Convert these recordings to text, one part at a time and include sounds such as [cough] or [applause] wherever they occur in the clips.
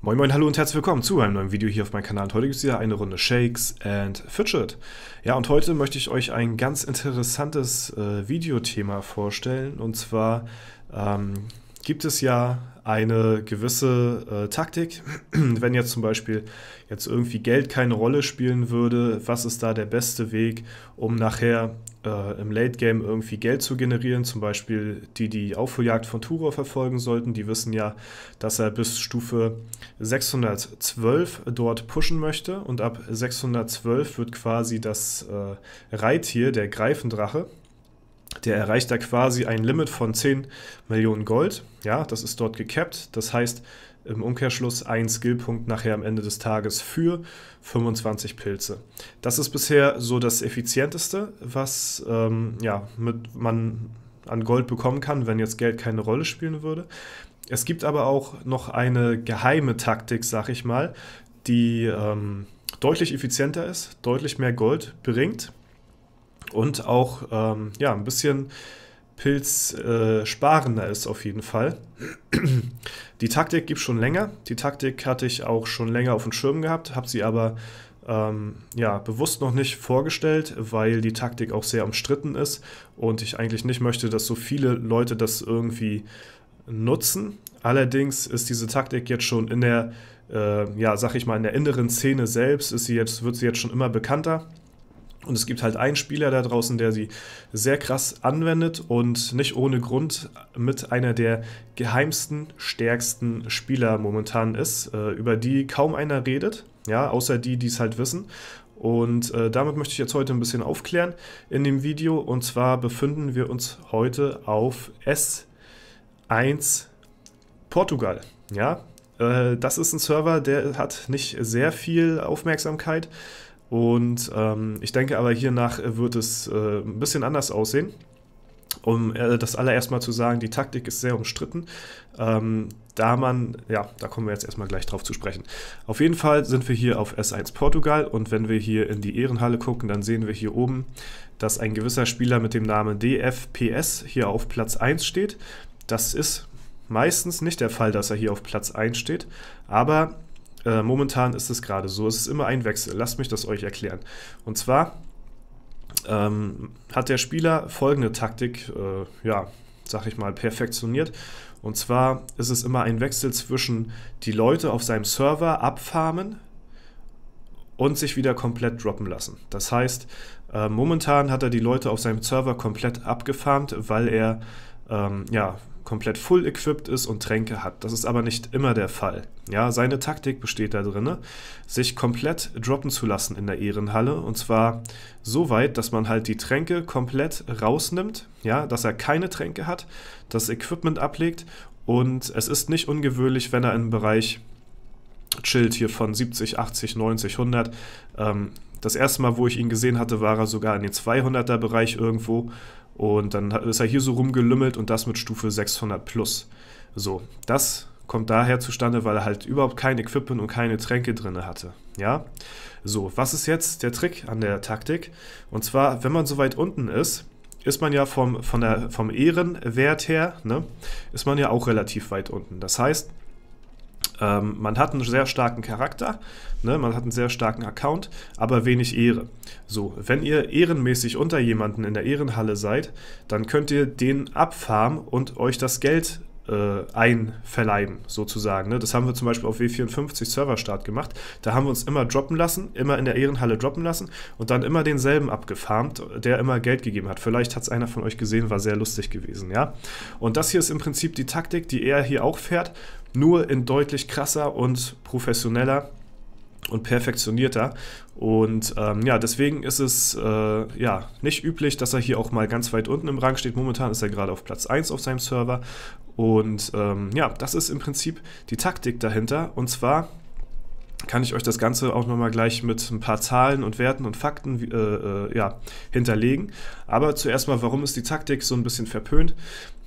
Moin Moin, hallo und herzlich willkommen zu einem neuen Video hier auf meinem Kanal. Und heute gibt es wieder eine Runde Shakes and Fidget. Ja, und heute möchte ich euch ein ganz interessantes äh, Videothema vorstellen. Und zwar ähm, gibt es ja eine gewisse äh, Taktik. [clears throat] Wenn jetzt zum Beispiel jetzt irgendwie Geld keine Rolle spielen würde, was ist da der beste Weg, um nachher äh, im Late Game irgendwie Geld zu generieren? Zum Beispiel die, die Aufholjagd von Turo verfolgen sollten, die wissen ja, dass er bis Stufe 612 dort pushen möchte und ab 612 wird quasi das äh, Reittier, der Greifendrache, der erreicht da quasi ein Limit von 10 Millionen Gold. Ja, das ist dort gecapped. Das heißt im Umkehrschluss ein Skillpunkt nachher am Ende des Tages für 25 Pilze. Das ist bisher so das effizienteste, was ähm, ja, mit man an Gold bekommen kann, wenn jetzt Geld keine Rolle spielen würde. Es gibt aber auch noch eine geheime Taktik, sag ich mal, die ähm, deutlich effizienter ist, deutlich mehr Gold bringt und auch ähm, ja, ein bisschen pilzsparender äh, ist auf jeden Fall. [clears throat] Die Taktik gibt es schon länger. Die Taktik hatte ich auch schon länger auf dem Schirm gehabt, habe sie aber ähm, ja, bewusst noch nicht vorgestellt, weil die Taktik auch sehr umstritten ist und ich eigentlich nicht möchte, dass so viele Leute das irgendwie nutzen. Allerdings ist diese Taktik jetzt schon in der, äh, ja, sag ich mal, in der inneren Szene selbst, ist sie jetzt, wird sie jetzt schon immer bekannter. Und es gibt halt einen Spieler da draußen, der sie sehr krass anwendet und nicht ohne Grund mit einer der geheimsten, stärksten Spieler momentan ist, äh, über die kaum einer redet, ja, außer die, die es halt wissen. Und äh, damit möchte ich jetzt heute ein bisschen aufklären in dem Video. Und zwar befinden wir uns heute auf S1 Portugal. Ja, äh, das ist ein Server, der hat nicht sehr viel Aufmerksamkeit und ähm, ich denke aber, hiernach äh, wird es äh, ein bisschen anders aussehen. Um äh, das allererst mal zu sagen, die Taktik ist sehr umstritten. Ähm, da man, ja, da kommen wir jetzt erstmal gleich drauf zu sprechen. Auf jeden Fall sind wir hier auf S1 Portugal und wenn wir hier in die Ehrenhalle gucken, dann sehen wir hier oben, dass ein gewisser Spieler mit dem Namen DFPS hier auf Platz 1 steht. Das ist meistens nicht der Fall, dass er hier auf Platz 1 steht, aber äh, momentan ist es gerade so, es ist immer ein Wechsel. Lasst mich das euch erklären. Und zwar ähm, hat der Spieler folgende Taktik, äh, ja, sag ich mal, perfektioniert. Und zwar ist es immer ein Wechsel zwischen die Leute auf seinem Server abfarmen und sich wieder komplett droppen lassen. Das heißt, äh, momentan hat er die Leute auf seinem Server komplett abgefarmt, weil er ähm, ja komplett full equipped ist und Tränke hat. Das ist aber nicht immer der Fall. Ja, seine Taktik besteht da drin, sich komplett droppen zu lassen in der Ehrenhalle und zwar so weit, dass man halt die Tränke komplett rausnimmt, ja, dass er keine Tränke hat, das Equipment ablegt und es ist nicht ungewöhnlich, wenn er im Bereich chillt hier von 70, 80, 90, 100. Ähm, das erste Mal, wo ich ihn gesehen hatte, war er sogar in den 200er Bereich irgendwo und dann ist er hier so rumgelümmelt und das mit Stufe 600 plus. So, das kommt daher zustande, weil er halt überhaupt kein Equipment und keine Tränke drin hatte. Ja? So, was ist jetzt der Trick an der Taktik? Und zwar, wenn man so weit unten ist, ist man ja vom, von der, vom Ehrenwert her, ne, ist man ja auch relativ weit unten. Das heißt, ähm, man hat einen sehr starken Charakter, ne? man hat einen sehr starken Account, aber wenig Ehre. So, wenn ihr ehrenmäßig unter jemanden in der Ehrenhalle seid, dann könnt ihr den abfarmen und euch das Geld äh, einverleiben, sozusagen. Ne? Das haben wir zum Beispiel auf W54 Serverstart gemacht. Da haben wir uns immer droppen lassen, immer in der Ehrenhalle droppen lassen und dann immer denselben abgefarmt, der immer Geld gegeben hat. Vielleicht hat es einer von euch gesehen, war sehr lustig gewesen, ja. Und das hier ist im Prinzip die Taktik, die er hier auch fährt, nur in deutlich krasser und professioneller und perfektionierter. Und ähm, ja, deswegen ist es äh, ja nicht üblich, dass er hier auch mal ganz weit unten im Rang steht. Momentan ist er gerade auf Platz 1 auf seinem Server. Und ähm, ja, das ist im Prinzip die Taktik dahinter. Und zwar kann ich euch das Ganze auch nochmal gleich mit ein paar Zahlen und Werten und Fakten äh, äh, ja, hinterlegen. Aber zuerst mal, warum ist die Taktik so ein bisschen verpönt?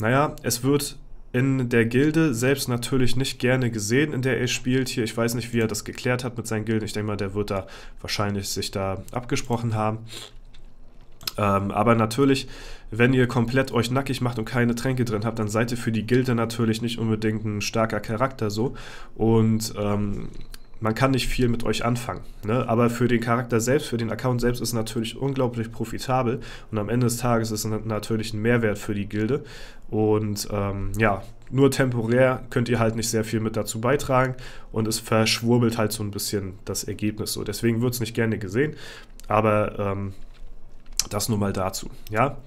Naja, es wird in der Gilde selbst natürlich nicht gerne gesehen, in der er spielt hier. Ich weiß nicht, wie er das geklärt hat mit seinen Gilden. Ich denke mal, der wird da wahrscheinlich sich da abgesprochen haben. Ähm, aber natürlich, wenn ihr komplett euch nackig macht und keine Tränke drin habt, dann seid ihr für die Gilde natürlich nicht unbedingt ein starker Charakter so. Und ähm, man kann nicht viel mit euch anfangen. Ne? Aber für den Charakter selbst, für den Account selbst ist natürlich unglaublich profitabel und am Ende des Tages ist es natürlich ein Mehrwert für die Gilde. Und ähm, ja, nur temporär könnt ihr halt nicht sehr viel mit dazu beitragen und es verschwurbelt halt so ein bisschen das Ergebnis so. Deswegen wird es nicht gerne gesehen, aber ähm, das nur mal dazu. Ja,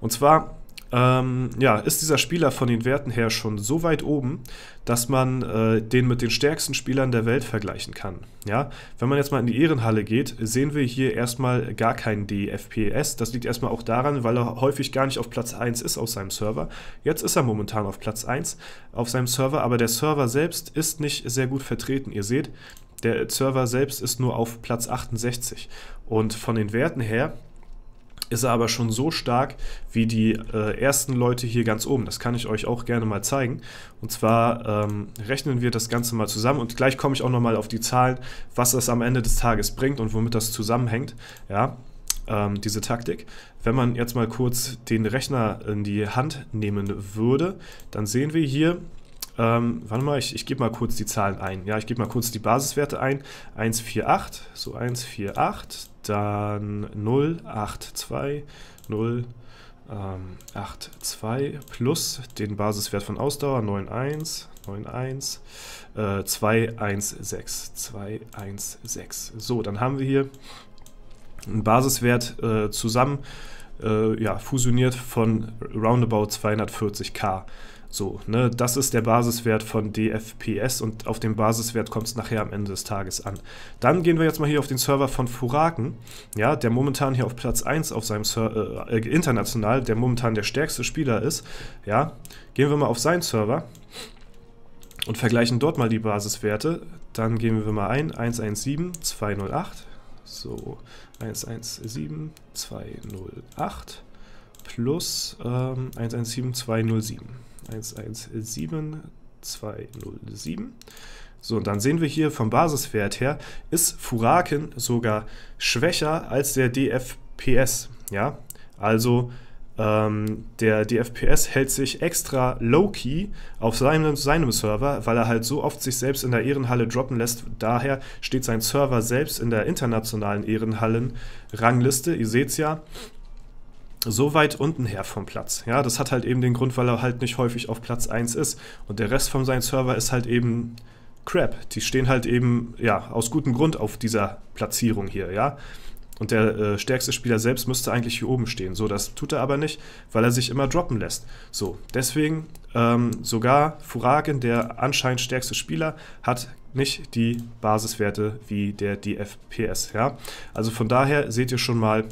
und zwar ähm, ja, ist dieser Spieler von den Werten her schon so weit oben, dass man äh, den mit den stärksten Spielern der Welt vergleichen kann. Ja, wenn man jetzt mal in die Ehrenhalle geht, sehen wir hier erstmal gar keinen DFPS. Das liegt erstmal auch daran, weil er häufig gar nicht auf Platz 1 ist auf seinem Server. Jetzt ist er momentan auf Platz 1 auf seinem Server, aber der Server selbst ist nicht sehr gut vertreten. Ihr seht, der Server selbst ist nur auf Platz 68. Und von den Werten her ist er aber schon so stark wie die äh, ersten Leute hier ganz oben. Das kann ich euch auch gerne mal zeigen. Und zwar ähm, rechnen wir das Ganze mal zusammen und gleich komme ich auch nochmal auf die Zahlen, was das am Ende des Tages bringt und womit das zusammenhängt. Ja, ähm, diese Taktik. Wenn man jetzt mal kurz den Rechner in die Hand nehmen würde, dann sehen wir hier, ähm, warte mal, ich, ich gebe mal kurz die Zahlen ein. Ja, ich gebe mal kurz die Basiswerte ein. 148, so 148, dann 082, 0, ähm, 82 plus den Basiswert von Ausdauer 91, 91, äh, 216, 216. So, dann haben wir hier einen Basiswert äh, zusammen äh, ja, fusioniert von roundabout 240k. So, ne, das ist der Basiswert von DFPS und auf den Basiswert kommt es nachher am Ende des Tages an. Dann gehen wir jetzt mal hier auf den Server von Furaken, ja, der momentan hier auf Platz 1 auf seinem Ser äh, äh, international, der momentan der stärkste Spieler ist, ja. Gehen wir mal auf seinen Server und vergleichen dort mal die Basiswerte. Dann gehen wir mal ein 117208, So, 117208 plus ähm, 117207. 117207. So, und dann sehen wir hier vom Basiswert her, ist Furaken sogar schwächer als der DFPS. Ja, also ähm, der DFPS hält sich extra low-key auf seinem, seinem Server, weil er halt so oft sich selbst in der Ehrenhalle droppen lässt. Daher steht sein Server selbst in der internationalen Ehrenhallen-Rangliste. Ihr seht's ja. So weit unten her vom Platz. Ja, das hat halt eben den Grund, weil er halt nicht häufig auf Platz 1 ist. Und der Rest von seinem Server ist halt eben Crap. Die stehen halt eben, ja, aus gutem Grund auf dieser Platzierung hier, ja und der äh, stärkste Spieler selbst müsste eigentlich hier oben stehen. So, das tut er aber nicht, weil er sich immer droppen lässt. So, deswegen ähm, sogar Furagen, der anscheinend stärkste Spieler, hat nicht die Basiswerte wie der DFPS. Ja? Also von daher seht ihr schon mal,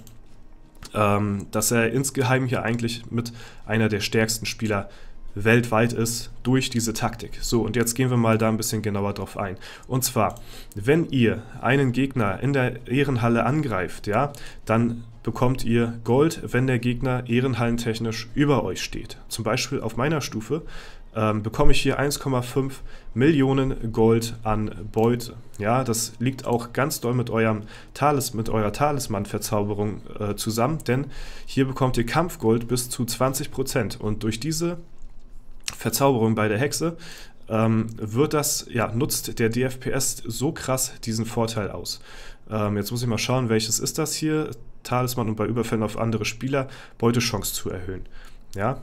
ähm, dass er insgeheim hier eigentlich mit einer der stärksten Spieler ist weltweit ist durch diese Taktik. So, und jetzt gehen wir mal da ein bisschen genauer drauf ein. Und zwar, wenn ihr einen Gegner in der Ehrenhalle angreift, ja, dann bekommt ihr Gold, wenn der Gegner ehrenhallentechnisch über euch steht. Zum Beispiel auf meiner Stufe ähm, bekomme ich hier 1,5 Millionen Gold an Beute. Ja, das liegt auch ganz doll mit, eurem Talis, mit eurer Talisman-Verzauberung äh, zusammen, denn hier bekommt ihr Kampfgold bis zu 20% und durch diese Verzauberung bei der Hexe, ähm, wird das, ja, nutzt der DFPS so krass diesen Vorteil aus. Ähm, jetzt muss ich mal schauen, welches ist das hier? Talisman und bei Überfällen auf andere Spieler Beutechance zu erhöhen. Ja,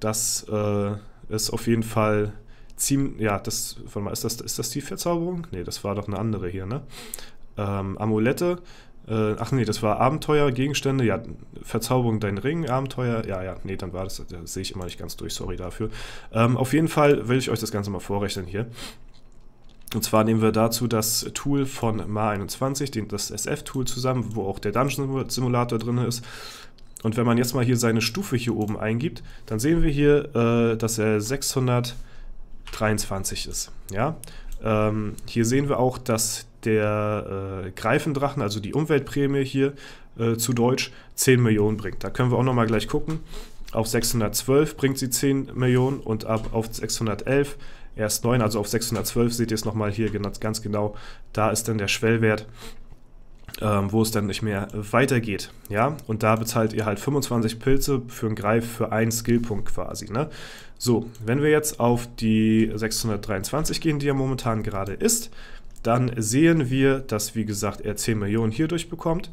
das äh, ist auf jeden Fall ziemlich, ja, das, warte mal, ist das, ist das die Verzauberung? Ne, das war doch eine andere hier, ne? Ähm, Amulette äh, ach nee, das war Abenteuer, Gegenstände, ja, Verzauberung dein Ring, Abenteuer, ja, ja, nee, dann war das, das äh, sehe ich immer nicht ganz durch, sorry dafür. Ähm, auf jeden Fall will ich euch das Ganze mal vorrechnen hier. Und zwar nehmen wir dazu das Tool von MA21, das SF-Tool zusammen, wo auch der Dungeon Simulator drin ist. Und wenn man jetzt mal hier seine Stufe hier oben eingibt, dann sehen wir hier, äh, dass er 623 ist. Ja? Ähm, hier sehen wir auch, dass der äh, Greifendrachen, also die Umweltprämie hier äh, zu Deutsch, 10 Millionen bringt. Da können wir auch nochmal gleich gucken. Auf 612 bringt sie 10 Millionen und ab auf 611 erst 9, also auf 612 seht ihr es nochmal hier ganz genau. Da ist dann der Schwellwert, ähm, wo es dann nicht mehr weitergeht. Ja, und da bezahlt ihr halt 25 Pilze für einen Greif für einen Skillpunkt quasi. Ne? So, wenn wir jetzt auf die 623 gehen, die ja momentan gerade ist, dann sehen wir, dass wie gesagt er 10 Millionen hierdurch bekommt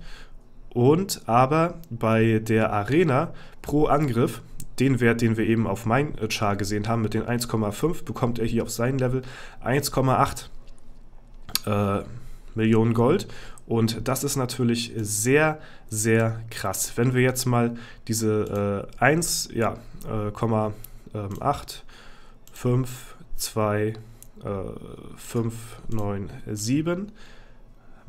und aber bei der Arena pro Angriff den Wert, den wir eben auf mein äh, Char gesehen haben mit den 1,5, bekommt er hier auf sein Level 1,8 äh, Millionen Gold und das ist natürlich sehr, sehr krass. Wenn wir jetzt mal diese äh, 1, ja, äh, 5, 2, ähm, äh, 597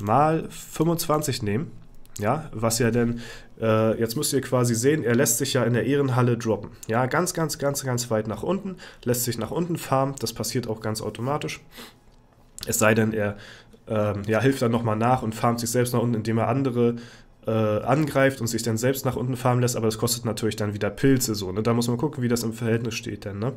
mal 25 nehmen. Ja, was ja denn, äh, jetzt müsst ihr quasi sehen, er lässt sich ja in der Ehrenhalle droppen. Ja, ganz, ganz, ganz, ganz weit nach unten, lässt sich nach unten farmen, das passiert auch ganz automatisch. Es sei denn, er ähm, ja, hilft dann nochmal nach und farmt sich selbst nach unten, indem er andere äh, angreift und sich dann selbst nach unten fahren lässt, aber das kostet natürlich dann wieder Pilze so. Ne? Da muss man gucken, wie das im Verhältnis steht dann. Ne?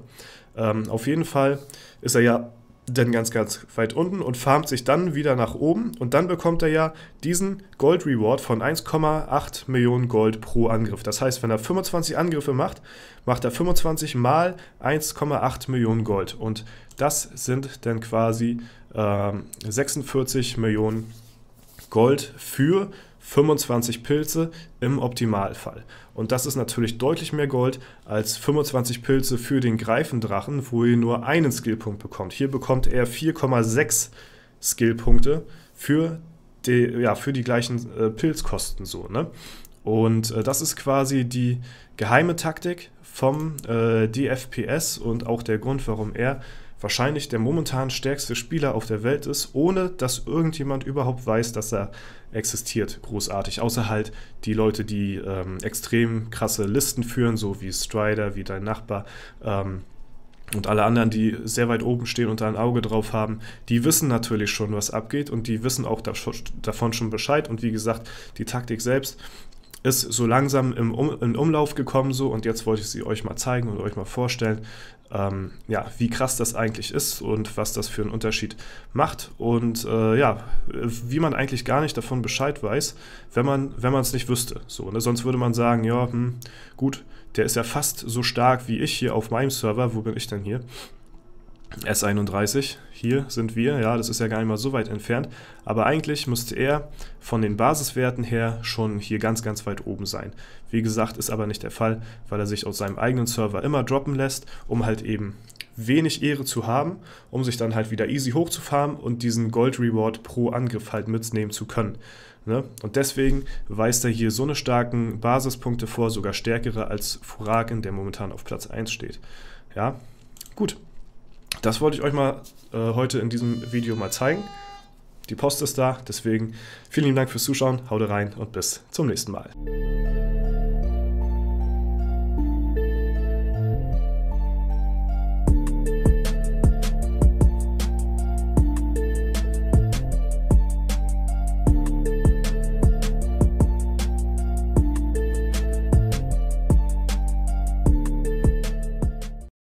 Ähm, auf jeden Fall ist er ja dann ganz, ganz weit unten und farmt sich dann wieder nach oben und dann bekommt er ja diesen Gold Reward von 1,8 Millionen Gold pro Angriff. Das heißt, wenn er 25 Angriffe macht, macht er 25 mal 1,8 Millionen Gold und das sind dann quasi äh, 46 Millionen Gold für 25 Pilze im Optimalfall. Und das ist natürlich deutlich mehr Gold als 25 Pilze für den Greifendrachen, wo ihr nur einen Skillpunkt bekommt. Hier bekommt er 4,6 Skillpunkte für die, ja, für die gleichen äh, Pilzkosten so. Ne? Und äh, das ist quasi die geheime Taktik vom äh, DFPS und auch der Grund, warum er wahrscheinlich der momentan stärkste Spieler auf der Welt ist, ohne dass irgendjemand überhaupt weiß, dass er existiert, großartig. Außer halt die Leute, die ähm, extrem krasse Listen führen, so wie Strider, wie dein Nachbar. Ähm, und alle anderen, die sehr weit oben stehen und da ein Auge drauf haben, die wissen natürlich schon, was abgeht und die wissen auch davon schon Bescheid. Und wie gesagt, die Taktik selbst ist so langsam im, um im Umlauf gekommen so und jetzt wollte ich sie euch mal zeigen und euch mal vorstellen, ähm, ja, wie krass das eigentlich ist und was das für einen Unterschied macht und äh, ja, wie man eigentlich gar nicht davon Bescheid weiß, wenn man wenn es nicht wüsste. So, ne? Sonst würde man sagen, ja, hm, gut, der ist ja fast so stark wie ich hier auf meinem Server, wo bin ich denn hier? S31, hier sind wir, ja, das ist ja gar nicht mal so weit entfernt, aber eigentlich müsste er von den Basiswerten her schon hier ganz, ganz weit oben sein. Wie gesagt, ist aber nicht der Fall, weil er sich aus seinem eigenen Server immer droppen lässt, um halt eben wenig Ehre zu haben, um sich dann halt wieder easy hochzufahren und diesen Gold Reward pro Angriff halt mitnehmen zu können. Ne? Und deswegen weist er hier so eine starken Basispunkte vor, sogar stärkere als Furaken, der momentan auf Platz 1 steht. Ja, gut. Das wollte ich euch mal äh, heute in diesem Video mal zeigen. Die Post ist da, deswegen vielen lieben Dank fürs Zuschauen, haut rein und bis zum nächsten Mal.